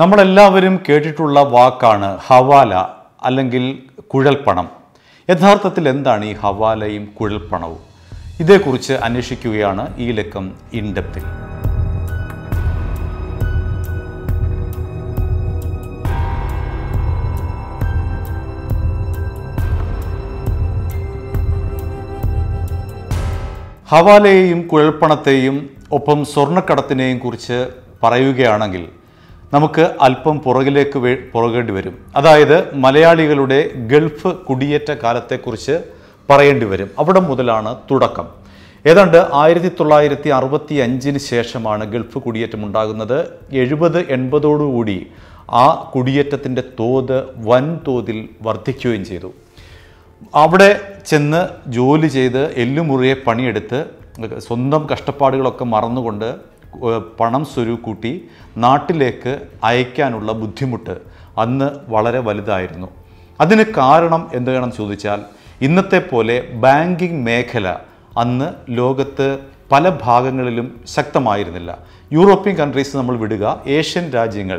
നമ്മളെല്ലാവരും കേട്ടിട്ടുള്ള വാക്കാണ് ഹവാല അല്ലെങ്കിൽ കുഴൽപ്പണം യഥാർത്ഥത്തിൽ എന്താണ് ഈ ഹവാലയും കുഴൽപ്പണവും ഇതേക്കുറിച്ച് അന്വേഷിക്കുകയാണ് ഈ ലക്കം ഇൻഡപ്തിൽ ഹവാലയെയും കുഴൽപ്പണത്തെയും ഒപ്പം സ്വർണ്ണക്കടത്തിനെയും കുറിച്ച് പറയുകയാണെങ്കിൽ നമുക്ക് അല്പം പുറകിലേക്ക് പുറകേണ്ടി വരും അതായത് മലയാളികളുടെ ഗൾഫ് കുടിയേറ്റ കാലത്തെക്കുറിച്ച് പറയേണ്ടി വരും അവിടെ മുതലാണ് തുടക്കം ഏതാണ്ട് ആയിരത്തി തൊള്ളായിരത്തി അറുപത്തി അഞ്ചിന് ശേഷമാണ് ഗൾഫ് കുടിയേറ്റം ഉണ്ടാകുന്നത് എഴുപത് എൺപതോടുകൂടി ആ കുടിയേറ്റത്തിൻ്റെ തോത് വൻതോതിൽ വർദ്ധിക്കുകയും ചെയ്തു അവിടെ ചെന്ന് ജോലി ചെയ്ത് എല്ലുമുറിയെ പണിയെടുത്ത് സ്വന്തം കഷ്ടപ്പാടുകളൊക്കെ മറന്നുകൊണ്ട് പണം സ്വരുക്കൂട്ടി നാട്ടിലേക്ക് അയക്കാനുള്ള ബുദ്ധിമുട്ട് അന്ന് വളരെ വലുതായിരുന്നു അതിന് കാരണം എന്താണെന്ന് ചോദിച്ചാൽ ഇന്നത്തെ പോലെ ബാങ്കിങ് മേഖല അന്ന് ലോകത്ത് പല ഭാഗങ്ങളിലും ശക്തമായിരുന്നില്ല യൂറോപ്യൻ കൺട്രീസ് നമ്മൾ വിടുക ഏഷ്യൻ രാജ്യങ്ങൾ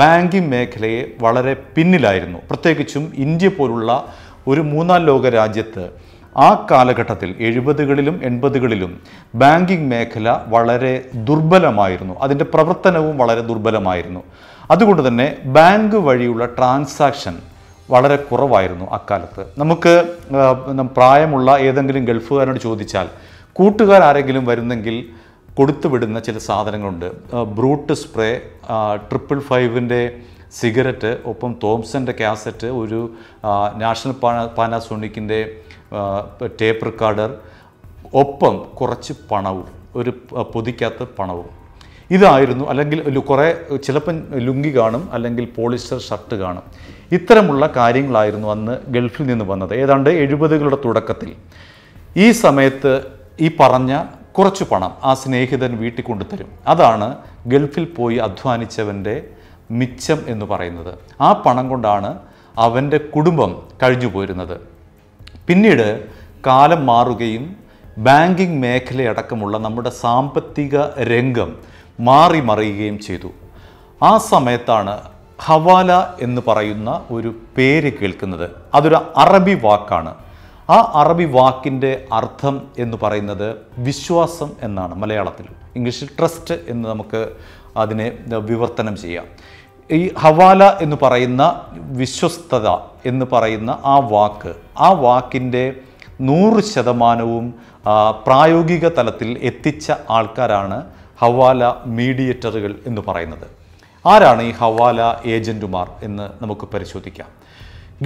ബാങ്കിങ് മേഖലയെ വളരെ പിന്നിലായിരുന്നു പ്രത്യേകിച്ചും ഇന്ത്യ പോലുള്ള ഒരു മൂന്നാം ലോക രാജ്യത്ത് ആ കാലഘട്ടത്തിൽ എഴുപതുകളിലും എൺപതുകളിലും ബാങ്കിങ് മേഖല വളരെ ദുർബലമായിരുന്നു അതിൻ്റെ പ്രവർത്തനവും വളരെ ദുർബലമായിരുന്നു അതുകൊണ്ട് തന്നെ ബാങ്ക് വഴിയുള്ള ട്രാൻസാക്ഷൻ വളരെ കുറവായിരുന്നു അക്കാലത്ത് നമുക്ക് പ്രായമുള്ള ഏതെങ്കിലും ഗൾഫുകാരനോട് ചോദിച്ചാൽ കൂട്ടുകാർ ആരെങ്കിലും വരുന്നെങ്കിൽ കൊടുത്തു വിടുന്ന ചില സാധനങ്ങളുണ്ട് ബ്രൂട്ട് സ്പ്രേ ട്രിപ്പിൾ ഫൈവിൻ്റെ സിഗരറ്റ് ഒപ്പം തോംസൻ്റെ കാസറ്റ് ഒരു നാഷണൽ പാന പാനാസോണിക്കിൻ്റെ ടേപ്പ് റിക്കാർഡർ ഒപ്പം കുറച്ച് പണവും ഒരു പൊതിക്കാത്ത പണവും ഇതായിരുന്നു അല്ലെങ്കിൽ കുറേ ചിലപ്പം ലുങ്കി കാണും അല്ലെങ്കിൽ പോളിസ്റ്റർ ഷർട്ട് കാണും ഇത്തരമുള്ള കാര്യങ്ങളായിരുന്നു അന്ന് ഗൾഫിൽ നിന്ന് വന്നത് ഏതാണ്ട് എഴുപതുകളുടെ തുടക്കത്തിൽ ഈ സമയത്ത് ഈ പറഞ്ഞ കുറച്ച് പണം ആ സ്നേഹിതൻ വീട്ടിൽ കൊണ്ടുതരും അതാണ് ഗൾഫിൽ പോയി അധ്വാനിച്ചവൻ്റെ മിച്ചം എന്ന് പറയുന്നത് ആ പണം കൊണ്ടാണ് അവൻ്റെ കുടുംബം കഴിഞ്ഞു പോരുന്നത് പിന്നീട് കാലം മാറുകയും ബാങ്കിങ് മേഖലയടക്കമുള്ള നമ്മുടെ സാമ്പത്തിക രംഗം മാറി മറിയുകയും ചെയ്തു ആ സമയത്താണ് ഹവാല എന്ന് പറയുന്ന ഒരു പേര് കേൾക്കുന്നത് അതൊരു അറബി വാക്കാണ് ആ അറബി വാക്കിൻ്റെ അർത്ഥം എന്ന് പറയുന്നത് വിശ്വാസം എന്നാണ് മലയാളത്തിൽ ഇംഗ്ലീഷിൽ ട്രസ്റ്റ് എന്ന് നമുക്ക് അതിനെ വിവർത്തനം ചെയ്യാം ഈ ഹവാല എന്ന് പറയുന്ന വിശ്വസ്തത എന്ന് പറയുന്ന ആ വാക്ക് ആ വാക്കിൻ്റെ നൂറ് ശതമാനവും പ്രായോഗിക തലത്തിൽ എത്തിച്ച ആൾക്കാരാണ് ഹവാല മീഡിയേറ്ററുകൾ എന്ന് പറയുന്നത് ആരാണ് ഈ ഹവാല ഏജൻറ്റുമാർ എന്ന് നമുക്ക് പരിശോധിക്കാം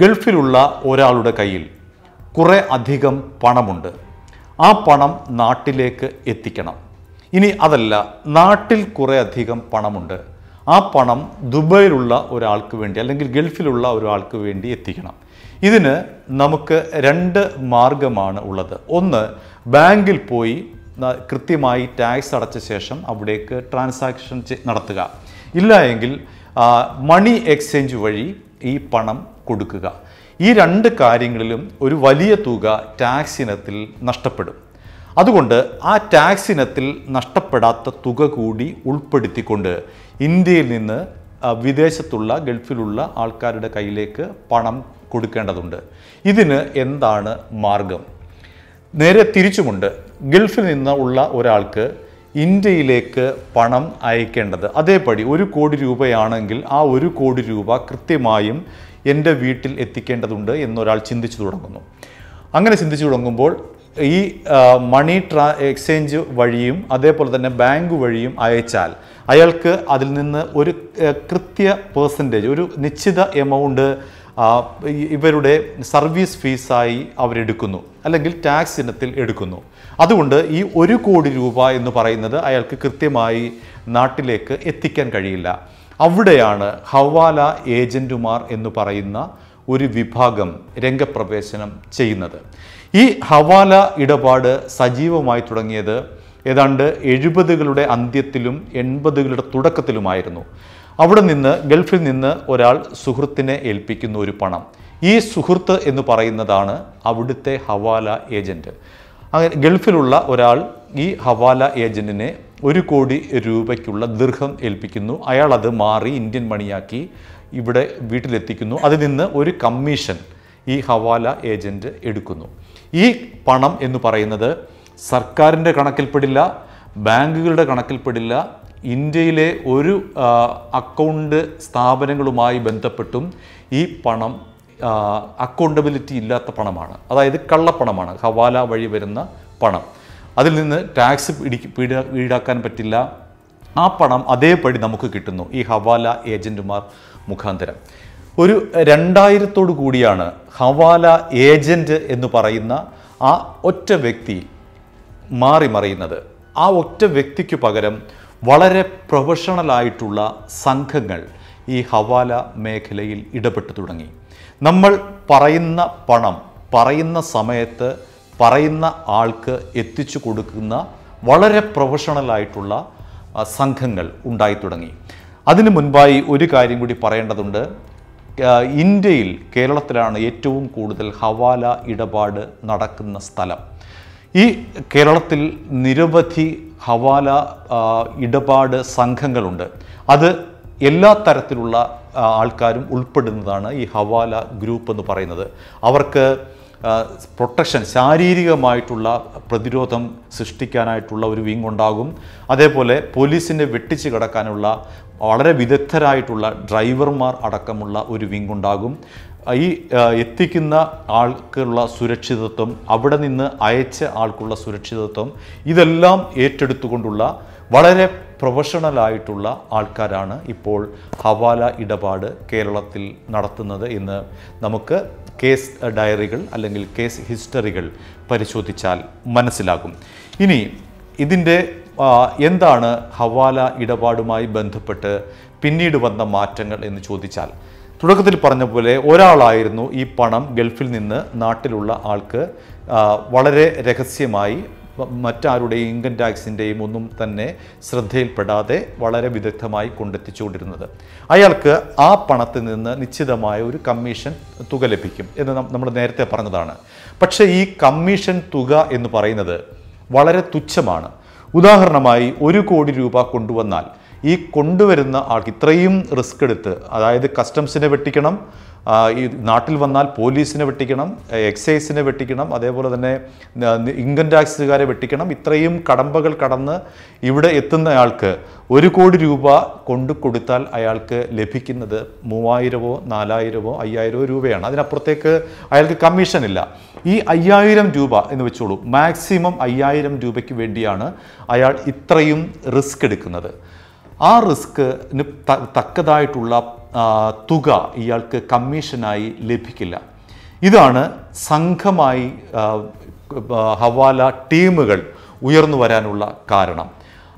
ഗൾഫിലുള്ള ഒരാളുടെ കയ്യിൽ കുറേ അധികം പണമുണ്ട് ആ പണം നാട്ടിലേക്ക് എത്തിക്കണം ഇനി അതല്ല നാട്ടിൽ കുറേ അധികം പണമുണ്ട് ആ പണം ദുബായിലുള്ള ഒരാൾക്ക് വേണ്ടി അല്ലെങ്കിൽ ഗൾഫിലുള്ള ഒരാൾക്ക് വേണ്ടി എത്തിക്കണം ഇതിന് നമുക്ക് രണ്ട് മാർഗമാണ് ഉള്ളത് ഒന്ന് ബാങ്കിൽ പോയി കൃത്യമായി ടാക്സ് അടച്ച ശേഷം അവിടേക്ക് ട്രാൻസാക്ഷൻ നടത്തുക ഇല്ല എങ്കിൽ മണി എക്സ്ചേഞ്ച് വഴി ഈ പണം കൊടുക്കുക ഈ രണ്ട് കാര്യങ്ങളിലും ഒരു വലിയ തുക ടാക്സ് ഇനത്തിൽ നഷ്ടപ്പെടും അതുകൊണ്ട് ആ ടാക്സ് ഇനത്തിൽ നഷ്ടപ്പെടാത്ത തുക കൂടി ഉൾപ്പെടുത്തിക്കൊണ്ട് ഇന്ത്യയിൽ നിന്ന് വിദേശത്തുള്ള ഗൾഫിലുള്ള ആൾക്കാരുടെ കയ്യിലേക്ക് പണം കൊടുക്കേണ്ടതുണ്ട് ഇതിന് എന്താണ് മാർഗം നേരെ തിരിച്ചുമുണ്ട് ഗൾഫിൽ നിന്ന് ഉള്ള ഒരാൾക്ക് ഇന്ത്യയിലേക്ക് പണം അയക്കേണ്ടത് അതേപടി ഒരു കോടി രൂപയാണെങ്കിൽ ആ ഒരു കോടി രൂപ കൃത്യമായും എൻ്റെ വീട്ടിൽ എത്തിക്കേണ്ടതുണ്ട് എന്നൊരാൾ ചിന്തിച്ചു തുടങ്ങുന്നു അങ്ങനെ ചിന്തിച്ചു തുടങ്ങുമ്പോൾ ഈ മണി ട്രാ എക്സ്ചേഞ്ച് വഴിയും അതേപോലെ തന്നെ ബാങ്ക് വഴിയും അയച്ചാൽ അയാൾക്ക് അതിൽ നിന്ന് ഒരു കൃത്യ പേഴ്സൻറ്റേജ് ഒരു നിശ്ചിത എമൗണ്ട് ഇവരുടെ സർവീസ് ഫീസായി അവരെടുക്കുന്നു അല്ലെങ്കിൽ ടാക്സ് ഇനത്തിൽ എടുക്കുന്നു അതുകൊണ്ട് ഈ ഒരു കോടി രൂപ എന്ന് പറയുന്നത് അയാൾക്ക് കൃത്യമായി നാട്ടിലേക്ക് എത്തിക്കാൻ കഴിയില്ല അവിടെയാണ് ഹവാല ഏജൻറ്റുമാർ എന്ന് പറയുന്ന ഒരു വിഭാഗം രംഗപ്രവേശനം ചെയ്യുന്നത് ഈ ഹവാല ഇടപാട് സജീവമായി തുടങ്ങിയത് ഏതാണ്ട് എഴുപതുകളുടെ അന്ത്യത്തിലും എൺപതുകളുടെ തുടക്കത്തിലുമായിരുന്നു അവിടെ നിന്ന് ഗൾഫിൽ നിന്ന് ഒരാൾ സുഹൃത്തിനെ ഏൽപ്പിക്കുന്ന ഒരു പണം ഈ സുഹൃത്ത് എന്ന് പറയുന്നതാണ് അവിടുത്തെ ഹവാല ഏജൻറ്റ് അങ്ങനെ ഗൾഫിലുള്ള ഒരാൾ ഈ ഹവാല ഏജൻറ്റിനെ ഒരു കോടി രൂപയ്ക്കുള്ള ദീർഘം ഏൽപ്പിക്കുന്നു അയാൾ അത് മാറി ഇന്ത്യൻ മണിയാക്കി ഇവിടെ വീട്ടിലെത്തിക്കുന്നു അതിൽ നിന്ന് ഒരു കമ്മീഷൻ ഈ ഹവാല ഏജൻറ്റ് എടുക്കുന്നു ഈ പണം എന്ന് പറയുന്നത് സർക്കാരിൻ്റെ കണക്കിൽപ്പെടില്ല ബാങ്കുകളുടെ കണക്കിൽപ്പെടില്ല ഇന്ത്യയിലെ ഒരു അക്കൗണ്ട് സ്ഥാപനങ്ങളുമായി ബന്ധപ്പെട്ടും ഈ പണം അക്കൗണ്ടബിലിറ്റി ഇല്ലാത്ത പണമാണ് അതായത് കള്ളപ്പണമാണ് ഹവാല വഴി വരുന്ന പണം അതിൽ നിന്ന് ടാക്സ് ഇടിക്ക് ഈടാക്കാൻ പറ്റില്ല ആ പണം അതേപടി നമുക്ക് കിട്ടുന്നു ഈ ഹവാല ഏജൻറ്റുമാർ മുഖാന്തരം ഒരു രണ്ടായിരത്തോടു കൂടിയാണ് ഹവാല ഏജൻറ്റ് എന്ന് പറയുന്ന ആ ഒറ്റ വ്യക്തി മാറി മറിയുന്നത് ആ ഒറ്റ വ്യക്തിക്ക് പകരം വളരെ പ്രൊഫഷണലായിട്ടുള്ള സംഘങ്ങൾ ഈ ഹവാല മേഖലയിൽ ഇടപെട്ടു തുടങ്ങി നമ്മൾ പറയുന്ന പണം പറയുന്ന സമയത്ത് പറയുന്ന ആൾക്ക് എത്തിച്ചു കൊടുക്കുന്ന വളരെ പ്രൊഫഷണലായിട്ടുള്ള സംഘങ്ങൾ ഉണ്ടായി തുടങ്ങി അതിനു മുൻപായി ഒരു കാര്യം കൂടി പറയേണ്ടതുണ്ട് ഇന്ത്യയിൽ കേരളത്തിലാണ് ഏറ്റവും കൂടുതൽ ഹവാല ഇടപാട് നടക്കുന്ന സ്ഥലം ഈ കേരളത്തിൽ നിരവധി ഹവാല ഇടപാട് സംഘങ്ങളുണ്ട് അത് എല്ലാ തരത്തിലുള്ള ആൾക്കാരും ഉൾപ്പെടുന്നതാണ് ഈ ഹവാല ഗ്രൂപ്പ് എന്ന് പറയുന്നത് അവർക്ക് പ്രൊട്ടക്ഷൻ ശാരീരികമായിട്ടുള്ള പ്രതിരോധം സൃഷ്ടിക്കാനായിട്ടുള്ള ഒരു വിങ് ഉണ്ടാകും അതേപോലെ പോലീസിനെ വെട്ടിച്ച് കിടക്കാനുള്ള വളരെ വിദഗ്ധരായിട്ടുള്ള ഡ്രൈവർമാർ അടക്കമുള്ള ഒരു വിങ് ഉണ്ടാകും ഈ എത്തിക്കുന്ന ആൾക്കുള്ള സുരക്ഷിതത്വം അവിടെ നിന്ന് അയച്ച ആൾക്കുള്ള സുരക്ഷിതത്വം ഇതെല്ലാം ഏറ്റെടുത്തുകൊണ്ടുള്ള വളരെ പ്രൊഫഷണലായിട്ടുള്ള ആൾക്കാരാണ് ഇപ്പോൾ ഹവാല ഇടപാട് കേരളത്തിൽ നടത്തുന്നത് എന്ന് നമുക്ക് കേസ് ഡയറികൾ അല്ലെങ്കിൽ കേസ് ഹിസ്റ്ററികൾ പരിശോധിച്ചാൽ മനസ്സിലാകും ഇനി ഇതിൻ്റെ എന്താണ് ഹവാല ഇടപാടുമായി ബന്ധപ്പെട്ട് പിന്നീട് വന്ന മാറ്റങ്ങൾ എന്ന് ചോദിച്ചാൽ തുടക്കത്തിൽ പറഞ്ഞ പോലെ ഒരാളായിരുന്നു ഈ പണം ഗൾഫിൽ നിന്ന് നാട്ടിലുള്ള ആൾക്ക് വളരെ രഹസ്യമായി മറ്റാരുടെയും ഇൻകം ടാക്സിൻ്റെയും ഒന്നും തന്നെ ശ്രദ്ധയിൽപ്പെടാതെ വളരെ വിദഗ്ധമായി കൊണ്ടെത്തിച്ചുകൊണ്ടിരുന്നത് അയാൾക്ക് ആ പണത്തിൽ നിന്ന് നിശ്ചിതമായ ഒരു കമ്മീഷൻ തുക ലഭിക്കും എന്ന് നമ്മൾ നേരത്തെ പറഞ്ഞതാണ് പക്ഷേ ഈ കമ്മീഷൻ തുക എന്ന് പറയുന്നത് വളരെ തുച്ഛമാണ് ഉദാഹരണമായി ഒരു കോടി രൂപ കൊണ്ടുവന്നാൽ ഈ കൊണ്ടുവരുന്ന ആൾക്ക് ഇത്രയും റിസ്ക് എടുത്ത് അതായത് കസ്റ്റംസിനെ വെട്ടിക്കണം ഈ നാട്ടിൽ വന്നാൽ പോലീസിനെ വെട്ടിക്കണം എക്സൈസിനെ വെട്ടിക്കണം അതേപോലെ തന്നെ ഇൻകം ടാക്സുകാരെ വെട്ടിക്കണം ഇത്രയും കടമ്പകൾ കടന്ന് ഇവിടെ എത്തുന്ന ആൾക്ക് ഒരു കോടി രൂപ കൊണ്ടു കൊടുത്താൽ അയാൾക്ക് ലഭിക്കുന്നത് മൂവായിരമോ നാലായിരമോ അയ്യായിരമോ രൂപയാണ് അതിനപ്പുറത്തേക്ക് അയാൾക്ക് കമ്മീഷൻ ഇല്ല ഈ അയ്യായിരം രൂപ എന്ന് വെച്ചോളൂ മാക്സിമം അയ്യായിരം രൂപയ്ക്ക് വേണ്ടിയാണ് അയാൾ ഇത്രയും റിസ്ക് എടുക്കുന്നത് ആ റിസ്ക് തക്കതായിട്ടുള്ള തുക ഇയാൾക്ക് കമ്മീഷനായി ലഭിക്കില്ല ഇതാണ് സംഘമായി ഹവാല ടീമുകൾ ഉയർന്നു വരാനുള്ള കാരണം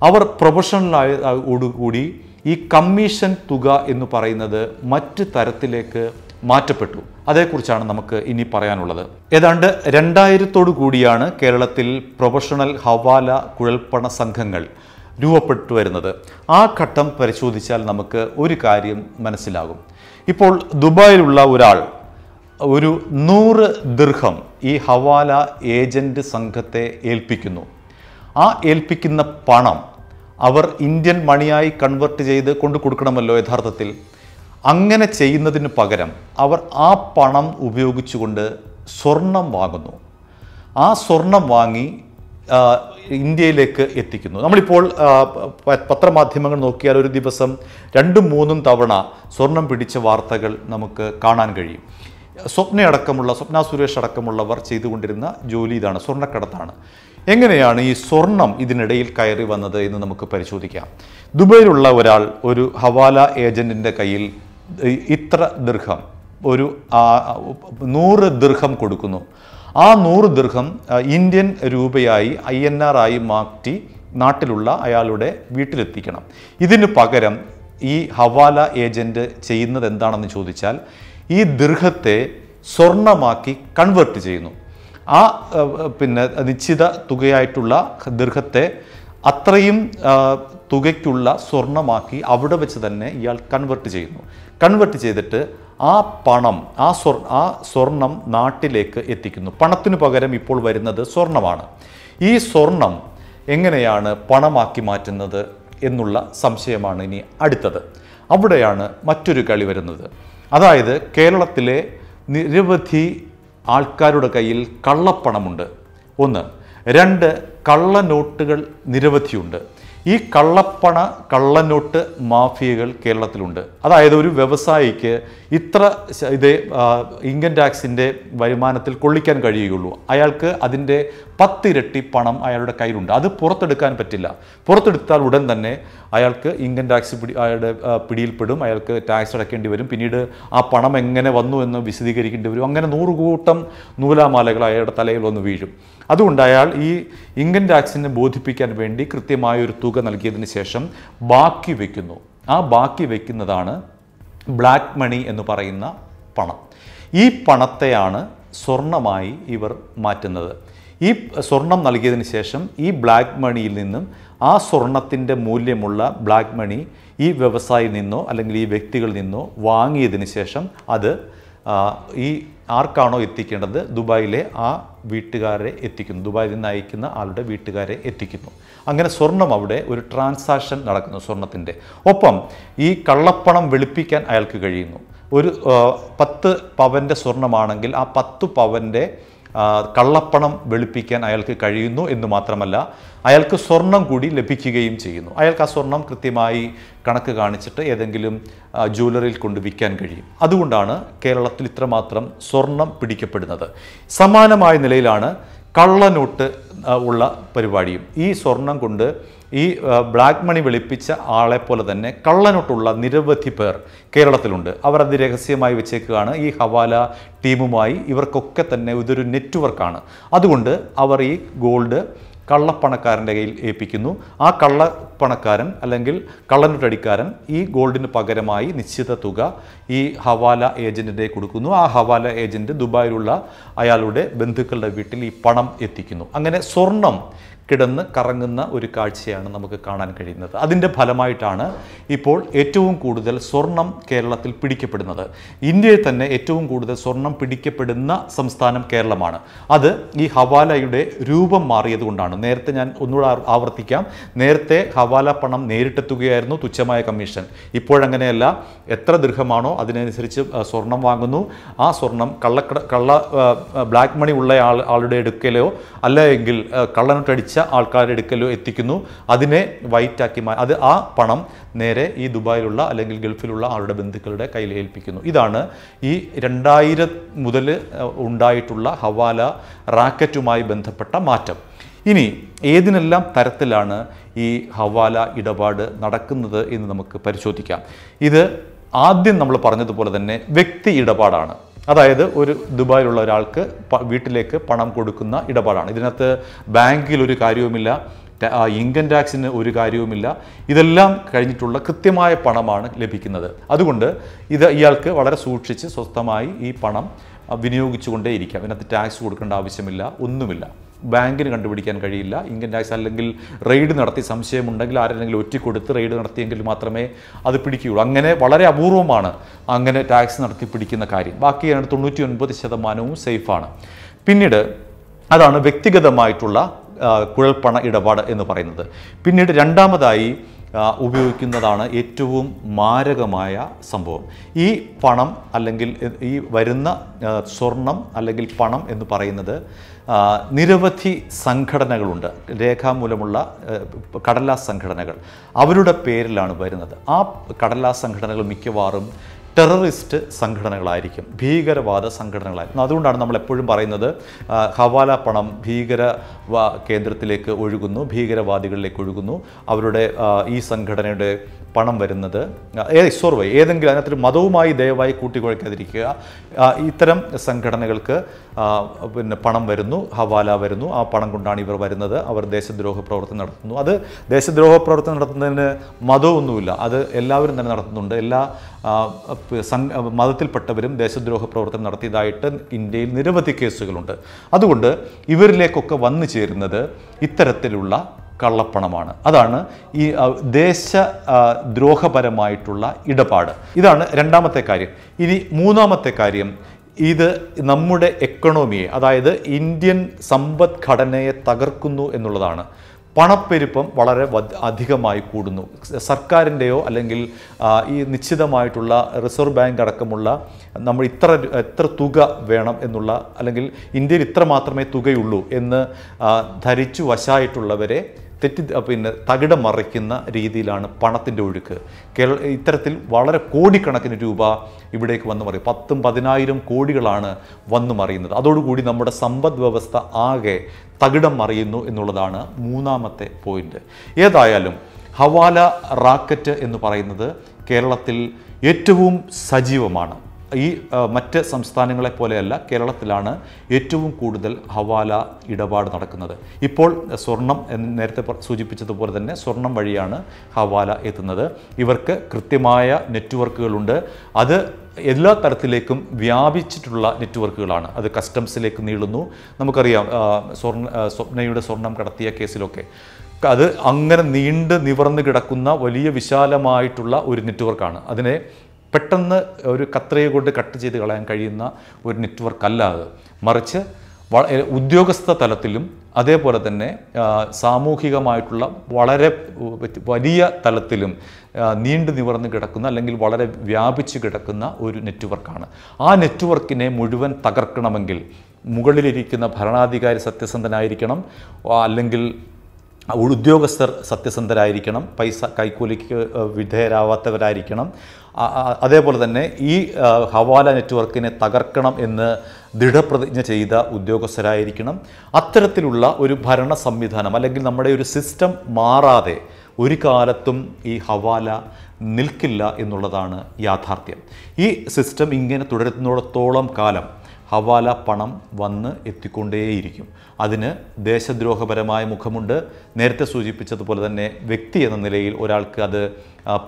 അവർ പ്രൊഫഷണലായോടുകൂടി ഈ കമ്മീഷൻ തുക എന്ന് പറയുന്നത് മറ്റ് തരത്തിലേക്ക് മാറ്റപ്പെട്ടു അതേക്കുറിച്ചാണ് നമുക്ക് ഇനി പറയാനുള്ളത് ഏതാണ്ട് രണ്ടായിരത്തോടു കൂടിയാണ് കേരളത്തിൽ പ്രൊഫഷണൽ ഹവാല കുഴൽപ്പണ സംഘങ്ങൾ രൂപപ്പെട്ടു വരുന്നത് ആ ഘട്ടം പരിശോധിച്ചാൽ നമുക്ക് ഒരു കാര്യം മനസ്സിലാകും ഇപ്പോൾ ദുബായിലുള്ള ഒരാൾ ഒരു നൂറ് ദീർഘം ഈ ഹവാല ഏജൻറ്റ് സംഘത്തെ ഏൽപ്പിക്കുന്നു ആ ഏൽപ്പിക്കുന്ന പണം അവർ ഇന്ത്യൻ മണിയായി കൺവെർട്ട് ചെയ്ത് കൊണ്ടു കൊടുക്കണമല്ലോ യഥാർത്ഥത്തിൽ അങ്ങനെ ചെയ്യുന്നതിന് പകരം അവർ ആ പണം ഉപയോഗിച്ചുകൊണ്ട് സ്വർണം വാങ്ങുന്നു ആ സ്വർണം വാങ്ങി ഇന്ത്യയിലേക്ക് എത്തിക്കുന്നു നമ്മളിപ്പോൾ പത്രമാധ്യമങ്ങൾ നോക്കിയാൽ ഒരു ദിവസം രണ്ടും മൂന്നും തവണ സ്വർണം പിടിച്ച വാർത്തകൾ നമുക്ക് കാണാൻ കഴിയും സ്വപ്ന അടക്കമുള്ള സ്വപ്ന സുരേഷ് അടക്കമുള്ളവർ ചെയ്തുകൊണ്ടിരുന്ന ജോലി ഇതാണ് സ്വർണ്ണക്കടത്താണ് എങ്ങനെയാണ് ഈ സ്വർണം ഇതിനിടയിൽ കയറി വന്നത് എന്ന് നമുക്ക് പരിശോധിക്കാം ദുബൈയിലുള്ള ഒരാൾ ഒരു ഹവാല ഏജൻറ്റിൻ്റെ കയ്യിൽ ഇത്ര ദീർഘം ഒരു നൂറ് ദീർഘം കൊടുക്കുന്നു ആ നൂറ് ദീർഘം ഇന്ത്യൻ രൂപയായി ഐ എൻ ആർ ആയി മാറ്റി നാട്ടിലുള്ള അയാളുടെ വീട്ടിലെത്തിക്കണം ഇതിന് പകരം ഈ ഹവാല ഏജൻറ്റ് ചെയ്യുന്നത് എന്താണെന്ന് ചോദിച്ചാൽ ഈ ദീർഘത്തെ സ്വർണമാക്കി കൺവേർട്ട് ചെയ്യുന്നു ആ പിന്നെ നിശ്ചിത തുകയായിട്ടുള്ള ദീർഘത്തെ അത്രയും തുകയ്ക്കുള്ള സ്വർണമാക്കി അവിടെ വെച്ച് തന്നെ ഇയാൾ കൺവേർട്ട് ചെയ്യുന്നു കൺവേർട്ട് ചെയ്തിട്ട് ആ പണം ആ സ്വർ ആ സ്വർണം നാട്ടിലേക്ക് എത്തിക്കുന്നു പണത്തിനു പകരം ഇപ്പോൾ വരുന്നത് സ്വർണമാണ് ഈ സ്വർണം എങ്ങനെയാണ് പണമാക്കി മാറ്റുന്നത് എന്നുള്ള സംശയമാണ് ഇനി അടുത്തത് അവിടെയാണ് മറ്റൊരു കളി വരുന്നത് അതായത് കേരളത്തിലെ നിരവധി ആൾക്കാരുടെ കയ്യിൽ കള്ളപ്പണമുണ്ട് ഒന്ന് രണ്ട് കള്ളനോട്ടുകൾ നിരവധിയുണ്ട് ഈ കള്ളപ്പണ കള്ളനോട്ട് മാഫിയകൾ കേരളത്തിലുണ്ട് അതായത് ഒരു വ്യവസായിക്ക് ഇത്ര ഇത് ഇൻകം ടാക്സിൻ്റെ വരുമാനത്തിൽ കൊള്ളിക്കാൻ കഴിയുകയുള്ളൂ അയാൾക്ക് അതിൻ്റെ പത്തിരട്ടി പണം അയാളുടെ കയ്യിലുണ്ട് അത് പുറത്തെടുക്കാൻ പറ്റില്ല പുറത്തെടുത്താൽ ഉടൻ തന്നെ അയാൾക്ക് ഇൻകം ടാക്സ് പിടി അയാളുടെ പിടിയിൽപ്പെടും അയാൾക്ക് ടാക്സ് അടയ്ക്കേണ്ടി വരും പിന്നീട് ആ പണം എങ്ങനെ വന്നു എന്ന് വിശദീകരിക്കേണ്ടി വരും അങ്ങനെ നൂറുകൂട്ടം നൂലാമാലകൾ അയാളുടെ തലയിൽ വന്ന് വീഴും അതുകൊണ്ട് അയാൾ ഈ ഇൻകം ടാക്സിനെ ബോധിപ്പിക്കാൻ വേണ്ടി കൃത്യമായ ഒരു തുക നൽകിയതിന് ശേഷം ബാക്കി വയ്ക്കുന്നു ആ ബാക്കി വയ്ക്കുന്നതാണ് ബ്ലാക്ക് മണി എന്ന് പറയുന്ന പണം ഈ പണത്തെയാണ് സ്വർണമായി ഇവർ മാറ്റുന്നത് ഈ സ്വർണം നൽകിയതിന് ശേഷം ഈ ബ്ലാക്ക് മണിയിൽ നിന്നും ആ സ്വർണത്തിൻ്റെ മൂല്യമുള്ള ബ്ലാക്ക് മണി ഈ വ്യവസായിയിൽ നിന്നോ അല്ലെങ്കിൽ ഈ വ്യക്തികളിൽ നിന്നോ വാങ്ങിയതിന് ശേഷം അത് ഈ ആർക്കാണോ എത്തിക്കേണ്ടത് ദുബായിലെ ആ വീട്ടുകാരെ എത്തിക്കുന്നു ദുബായിൽ നിന്ന് അയക്കുന്ന ആളുടെ വീട്ടുകാരെ എത്തിക്കുന്നു അങ്ങനെ സ്വർണം അവിടെ ഒരു ട്രാൻസാക്ഷൻ നടക്കുന്നു സ്വർണത്തിൻ്റെ ഒപ്പം ഈ കള്ളപ്പണം വെളുപ്പിക്കാൻ അയാൾക്ക് കഴിയുന്നു ഒരു പത്ത് പവൻ്റെ സ്വർണമാണെങ്കിൽ ആ പത്ത് പവൻ്റെ കള്ളപ്പണം വെളുപ്പിക്കാൻ അയാൾക്ക് കഴിയുന്നു എന്ന് മാത്രമല്ല അയാൾക്ക് സ്വർണം കൂടി ലഭിക്കുകയും ചെയ്യുന്നു അയാൾക്ക് ആ സ്വർണം കൃത്യമായി കണക്ക് കാണിച്ചിട്ട് ഏതെങ്കിലും ജ്വല്ലറിയിൽ കൊണ്ട് വിൽക്കാൻ കഴിയും അതുകൊണ്ടാണ് കേരളത്തിൽ ഇത്രമാത്രം സ്വർണം പിടിക്കപ്പെടുന്നത് സമാനമായ നിലയിലാണ് കള്ളനോട്ട് ഉള്ള പരിപാടിയും ഈ സ്വർണം കൊണ്ട് ഈ ബ്ലാക്ക് മണി വെളുപ്പിച്ച ആളെ പോലെ തന്നെ കള്ളനോട്ടുള്ള നിരവധി പേർ കേരളത്തിലുണ്ട് അവർ അത് രഹസ്യമായി വെച്ചേക്കുകയാണ് ഈ ഹവാല ടീമുമായി ഇവർക്കൊക്കെ തന്നെ ഇതൊരു നെറ്റ്വർക്കാണ് അതുകൊണ്ട് അവർ ഈ ഗോൾഡ് കള്ളപ്പണക്കാരൻ്റെ കയ്യിൽ ഏൽപ്പിക്കുന്നു ആ കള്ളപ്പണക്കാരൻ അല്ലെങ്കിൽ കള്ളനുട്ടടിക്കാരൻ ഈ ഗോൾഡിന് പകരമായി നിശ്ചിത തുക ഈ ഹവാല ഏജൻറ്റിൻ്റെ കൊടുക്കുന്നു ആ ഹവാല ഏജൻറ്റ് ദുബായിലുള്ള അയാളുടെ ബന്ധുക്കളുടെ വീട്ടിൽ ഈ പണം എത്തിക്കുന്നു അങ്ങനെ സ്വർണം കിടന്ന് കറങ്ങുന്ന ഒരു കാഴ്ചയാണ് നമുക്ക് കാണാൻ കഴിയുന്നത് അതിൻ്റെ ഫലമായിട്ടാണ് ഇപ്പോൾ ഏറ്റവും കൂടുതൽ സ്വർണം കേരളത്തിൽ പിടിക്കപ്പെടുന്നത് ഇന്ത്യയിൽ തന്നെ ഏറ്റവും കൂടുതൽ സ്വർണം പിടിക്കപ്പെടുന്ന സംസ്ഥാനം കേരളമാണ് അത് ഈ ഹവാലയുടെ രൂപം മാറിയതുകൊണ്ടാണ് നേരത്തെ ഞാൻ ഒന്നുകൂടെ ആവർത്തിക്കാം നേരത്തെ ഹവാല പണം നേരിട്ടെത്തുകയായിരുന്നു തുച്ഛമായ കമ്മീഷൻ ഇപ്പോഴങ്ങനെയല്ല എത്ര ദൃഹമാണോ അതിനനുസരിച്ച് സ്വർണം വാങ്ങുന്നു ആ സ്വർണം കള്ളക്കട കള്ള ബ്ലാക്ക് മണി ഉള്ള ആൾ ആളുടെ എടുക്കലോ അല്ല എങ്കിൽ ആൾക്കാരുടെ അടുക്കലോ എത്തിക്കുന്നു അതിനെ വൈറ്റാക്കി മാ അത് ആ പണം നേരെ ഈ ദുബായിലുള്ള അല്ലെങ്കിൽ ഗൾഫിലുള്ള ആളുടെ ബന്ധുക്കളുടെ കയ്യിൽ ഏൽപ്പിക്കുന്നു ഇതാണ് ഈ രണ്ടായിരം മുതൽ ഉണ്ടായിട്ടുള്ള ഹവാല റാക്കറ്റുമായി ബന്ധപ്പെട്ട മാറ്റം ഇനി ഏതിനെല്ലാം തരത്തിലാണ് ഈ ഹവാല ഇടപാട് നടക്കുന്നത് എന്ന് നമുക്ക് പരിശോധിക്കാം ഇത് ആദ്യം നമ്മൾ പറഞ്ഞതുപോലെ തന്നെ വ്യക്തി ഇടപാടാണ് അതായത് ഒരു ദുബായിലുള്ള ഒരാൾക്ക് വീട്ടിലേക്ക് പണം കൊടുക്കുന്ന ഇടപാടാണ് ഇതിനകത്ത് ബാങ്കിൽ ഒരു കാര്യവുമില്ല ഇൻകം ടാക്സിന് ഒരു കാര്യവുമില്ല ഇതെല്ലാം കഴിഞ്ഞിട്ടുള്ള കൃത്യമായ പണമാണ് ലഭിക്കുന്നത് അതുകൊണ്ട് ഇത് ഇയാൾക്ക് വളരെ സൂക്ഷിച്ച് സ്വസ്ഥമായി ഈ പണം വിനിയോഗിച്ചുകൊണ്ടേയിരിക്കാം ഇതിനകത്ത് ടാക്സ് കൊടുക്കേണ്ട ആവശ്യമില്ല ഒന്നുമില്ല ബാങ്കിന് കണ്ടുപിടിക്കാൻ കഴിയില്ല ഇൻകം ടാക്സ് അല്ലെങ്കിൽ റെയ്ഡ് നടത്തി സംശയമുണ്ടെങ്കിൽ ആരെങ്കിലും ഒറ്റിക്കൊടുത്ത് റെയ്ഡ് നടത്തിയെങ്കിൽ മാത്രമേ അത് പിടിക്കുകയുള്ളൂ അങ്ങനെ വളരെ അപൂർവമാണ് അങ്ങനെ ടാക്സ് നടത്തി പിടിക്കുന്ന കാര്യം ബാക്കി തൊണ്ണൂറ്റി ഒൻപത് ശതമാനവും സേഫാണ് പിന്നീട് അതാണ് വ്യക്തിഗതമായിട്ടുള്ള കുഴൽപ്പണ ഇടപാട് എന്ന് പറയുന്നത് പിന്നീട് രണ്ടാമതായി ഉപയോഗിക്കുന്നതാണ് ഏറ്റവും മാരകമായ സംഭവം ഈ പണം അല്ലെങ്കിൽ ഈ വരുന്ന സ്വർണം അല്ലെങ്കിൽ പണം എന്ന് പറയുന്നത് നിരവധി സംഘടനകളുണ്ട് രേഖാമൂലമുള്ള കടലാസ് സംഘടനകൾ അവരുടെ പേരിലാണ് വരുന്നത് ആ കടലാസ് സംഘടനകൾ മിക്കവാറും ടെററിസ്റ്റ് സംഘടനകളായിരിക്കും ഭീകരവാദ സംഘടനകളായിരിക്കും അതുകൊണ്ടാണ് നമ്മൾ എപ്പോഴും പറയുന്നത് ഹവാല പണം ഭീകര കേന്ദ്രത്തിലേക്ക് ഒഴുകുന്നു ഭീകരവാദികളിലേക്ക് ഒഴുകുന്നു അവരുടെ ഈ സംഘടനയുടെ പണം വരുന്നത് സോർവൈ ഏതെങ്കിലും അതിനകത്ത് മതവുമായി ദയവായി കൂട്ടിക്കുഴക്കാതിരിക്കുക ഇത്തരം സംഘടനകൾക്ക് പിന്നെ പണം വരുന്നു ഹവാല വരുന്നു ആ പണം കൊണ്ടാണ് ഇവർ വരുന്നത് അവർ ദേശദ്രോഹ പ്രവർത്തനം നടത്തുന്നു അത് ദേശദ്രോഹ പ്രവർത്തനം നടത്തുന്നതിന് മതമൊന്നുമില്ല അത് എല്ലാവരും തന്നെ നടത്തുന്നുണ്ട് എല്ലാ മതത്തിൽപ്പെട്ടവരും ദേശദ്രോഹ പ്രവർത്തനം നടത്തിയതായിട്ട് ഇന്ത്യയിൽ നിരവധി കേസുകളുണ്ട് അതുകൊണ്ട് ഇവരിലേക്കൊക്കെ വന്നു ചേരുന്നത് ഇത്തരത്തിലുള്ള കള്ളപ്പണമാണ് അതാണ് ഈ ദേശ ദ്രോഹപരമായിട്ടുള്ള ഇടപാട് ഇതാണ് രണ്ടാമത്തെ കാര്യം ഇനി മൂന്നാമത്തെ കാര്യം ഇത് നമ്മുടെ എക്കണോമിയെ അതായത് ഇന്ത്യൻ സമ്പദ്ഘടനയെ തകർക്കുന്നു എന്നുള്ളതാണ് പണപ്പെരുപ്പം വളരെ അധികമായി കൂടുന്നു സർക്കാരിൻ്റെയോ അല്ലെങ്കിൽ ഈ നിശ്ചിതമായിട്ടുള്ള റിസർവ് ബാങ്ക് അടക്കമുള്ള നമ്മൾ ഇത്ര എത്ര തുക വേണം എന്നുള്ള അല്ലെങ്കിൽ ഇന്ത്യയിൽ ഇത്ര മാത്രമേ തുകയുള്ളൂ എന്ന് ധരിച്ചു വശായിട്ടുള്ളവരെ തെറ്റി പിന്നെ തകിടം മറിക്കുന്ന രീതിയിലാണ് പണത്തിൻ്റെ ഒഴുക്ക് കേരള ഇത്തരത്തിൽ വളരെ കോടിക്കണക്കിന് രൂപ ഇവിടേക്ക് വന്നു മറിയും പത്തും പതിനായിരം കോടികളാണ് വന്നു മറിയുന്നത് അതോടുകൂടി നമ്മുടെ സമ്പദ് വ്യവസ്ഥ ആകെ തകിടം മറിയുന്നു എന്നുള്ളതാണ് മൂന്നാമത്തെ പോയിന്റ് ഏതായാലും ഹവാല റാക്കറ്റ് എന്ന് പറയുന്നത് കേരളത്തിൽ ഏറ്റവും സജീവമാണ് ഈ മറ്റ് സംസ്ഥാനങ്ങളെ പോലെയല്ല കേരളത്തിലാണ് ഏറ്റവും കൂടുതൽ ഹവാല ഇടപാട് നടക്കുന്നത് ഇപ്പോൾ സ്വർണം നേരത്തെ സൂചിപ്പിച്ചതുപോലെ തന്നെ സ്വർണം വഴിയാണ് ഹവാല എത്തുന്നത് ഇവർക്ക് കൃത്യമായ നെറ്റ്വർക്കുകളുണ്ട് അത് എല്ലാ തരത്തിലേക്കും വ്യാപിച്ചിട്ടുള്ള നെറ്റ്വർക്കുകളാണ് അത് കസ്റ്റംസിലേക്ക് നീളുന്നു നമുക്കറിയാം സ്വർണ്ണ സ്വപ്നയുടെ സ്വർണം കടത്തിയ കേസിലൊക്കെ അത് അങ്ങനെ നീണ്ട് നിവർന്ന് കിടക്കുന്ന വലിയ വിശാലമായിട്ടുള്ള ഒരു നെറ്റ്വർക്കാണ് അതിനെ പെട്ടെന്ന് ഒരു കത്രയെ കൊണ്ട് കട്ട് ചെയ്ത് കളയാൻ കഴിയുന്ന ഒരു നെറ്റ്വർക്ക് അല്ല അത് മറിച്ച് ഉദ്യോഗസ്ഥ തലത്തിലും അതേപോലെ തന്നെ സാമൂഹികമായിട്ടുള്ള വളരെ വലിയ തലത്തിലും നീണ്ടു നിവർന്ന് കിടക്കുന്ന അല്ലെങ്കിൽ വളരെ വ്യാപിച്ചു കിടക്കുന്ന ഒരു നെറ്റ്വർക്കാണ് ആ നെറ്റ്വർക്കിനെ മുഴുവൻ തകർക്കണമെങ്കിൽ മുകളിലിരിക്കുന്ന ഭരണാധികാരി സത്യസന്ധനായിരിക്കണം അല്ലെങ്കിൽ ഉദ്യോഗസ്ഥർ സത്യസന്ധരായിരിക്കണം പൈസ കൈക്കൂലിക്ക് വിധേയരാവാത്തവരായിരിക്കണം അതേപോലെ തന്നെ ഈ ഹവാല നെറ്റ്വർക്കിനെ തകർക്കണം എന്ന് ദൃഢപ്രതിജ്ഞ ചെയ്ത ഉദ്യോഗസ്ഥരായിരിക്കണം അത്തരത്തിലുള്ള ഒരു ഭരണ സംവിധാനം അല്ലെങ്കിൽ നമ്മുടെ ഒരു സിസ്റ്റം മാറാതെ ഒരു കാലത്തും ഈ ഹവാല നിൽക്കില്ല എന്നുള്ളതാണ് യാഥാർത്ഥ്യം ഈ സിസ്റ്റം ഇങ്ങനെ തുടരുന്നിടത്തോളം കാലം ഹവാല പണം വന്ന് എത്തിക്കൊണ്ടേയിരിക്കും അതിന് ദേശദ്രോഹപരമായ മുഖമുണ്ട് നേരത്തെ സൂചിപ്പിച്ചതുപോലെ തന്നെ വ്യക്തി എന്ന നിലയിൽ ഒരാൾക്ക് അത്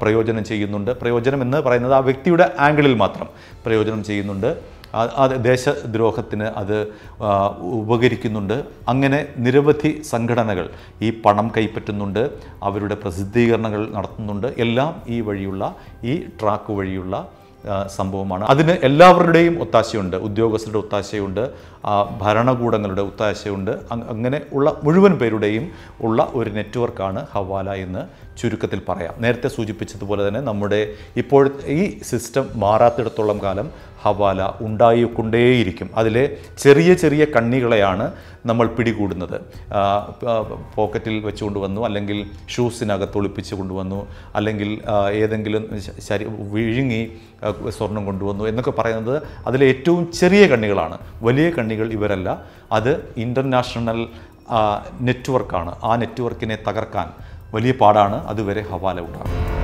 പ്രയോജനം ചെയ്യുന്നുണ്ട് പ്രയോജനം എന്ന് പറയുന്നത് ആ വ്യക്തിയുടെ ആംഗിളിൽ മാത്രം പ്രയോജനം ചെയ്യുന്നുണ്ട് അത് ദേശദ്രോഹത്തിന് അത് ഉപകരിക്കുന്നുണ്ട് അങ്ങനെ നിരവധി സംഘടനകൾ ഈ പണം കൈപ്പറ്റുന്നുണ്ട് അവരുടെ പ്രസിദ്ധീകരണങ്ങൾ നടത്തുന്നുണ്ട് എല്ലാം ഈ വഴിയുള്ള ഈ ട്രാക്ക് വഴിയുള്ള സംഭവമാണ് അതിന് എല്ലാവരുടെയും ഒത്താശയുണ്ട് ഉദ്യോഗസ്ഥരുടെ ഒത്താശയുണ്ട് ഭരണകൂടങ്ങളുടെ ഒത്താശയുണ്ട് അങ്ങനെ ഉള്ള മുഴുവൻ പേരുടെയും ഉള്ള ഒരു നെറ്റ്വർക്കാണ് ഹവാല എന്ന് ചുരുക്കത്തിൽ പറയാം നേരത്തെ സൂചിപ്പിച്ചതുപോലെ തന്നെ നമ്മുടെ ഇപ്പോഴത്തെ ഈ സിസ്റ്റം മാറാത്തിടത്തോളം കാലം ഹവാല ഉണ്ടായിക്കൊണ്ടേയിരിക്കും അതിലെ ചെറിയ ചെറിയ കണ്ണികളെയാണ് നമ്മൾ പിടികൂടുന്നത് പോക്കറ്റിൽ വെച്ചുകൊണ്ട് വന്നു അല്ലെങ്കിൽ ഷൂസിനകത്ത് ഒളിപ്പിച്ച് കൊണ്ടുവന്നു അല്ലെങ്കിൽ ഏതെങ്കിലും ശരി വിഴുങ്ങി സ്വർണം കൊണ്ടുവന്നു എന്നൊക്കെ പറയുന്നത് അതിലെ ഏറ്റവും ചെറിയ കണ്ണികളാണ് വലിയ കണ്ണികൾ ഇവരല്ല അത് ഇൻ്റർനാഷണൽ നെറ്റ്വർക്കാണ് ആ നെറ്റ്വർക്കിനെ തകർക്കാൻ വലിയ പാടാണ് അതുവരെ ഹവാല ഉണ്ടാകുന്നത്